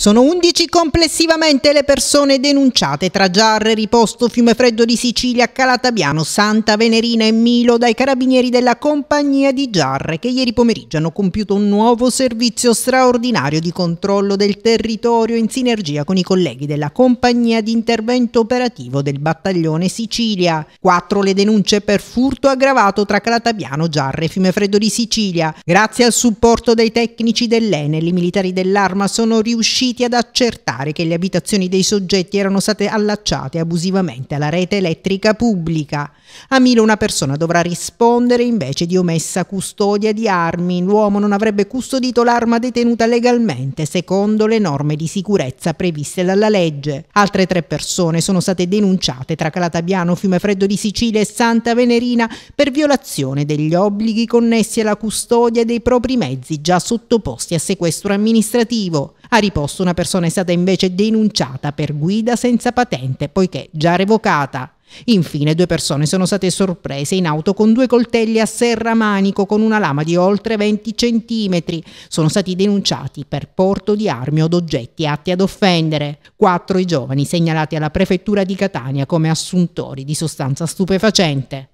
Sono 11 complessivamente le persone denunciate tra Giarre, Riposto, Fiume Freddo di Sicilia, Calatabiano, Santa Venerina e Milo dai carabinieri della compagnia di Giarre che ieri pomeriggio hanno compiuto un nuovo servizio straordinario di controllo del territorio in sinergia con i colleghi della compagnia di intervento operativo del battaglione Sicilia. Quattro le denunce per furto aggravato tra Calatabiano, Giarre e Fiume Freddo di Sicilia. Grazie al supporto dei tecnici dell'Enel, i militari dell'Arma sono riusciti riusciti ad accertare che le abitazioni dei soggetti erano state allacciate abusivamente alla rete elettrica pubblica. A Milo una persona dovrà rispondere invece di omessa custodia di armi. L'uomo non avrebbe custodito l'arma detenuta legalmente secondo le norme di sicurezza previste dalla legge. Altre tre persone sono state denunciate tra Calatabiano, Fiumefreddo di Sicilia e Santa Venerina per violazione degli obblighi connessi alla custodia dei propri mezzi già sottoposti a sequestro amministrativo. A riposto una persona è stata invece denunciata per guida senza patente, poiché già revocata. Infine due persone sono state sorprese in auto con due coltelli a serramanico con una lama di oltre 20 centimetri. Sono stati denunciati per porto di armi o d'oggetti atti ad offendere. Quattro i giovani segnalati alla prefettura di Catania come assuntori di sostanza stupefacente.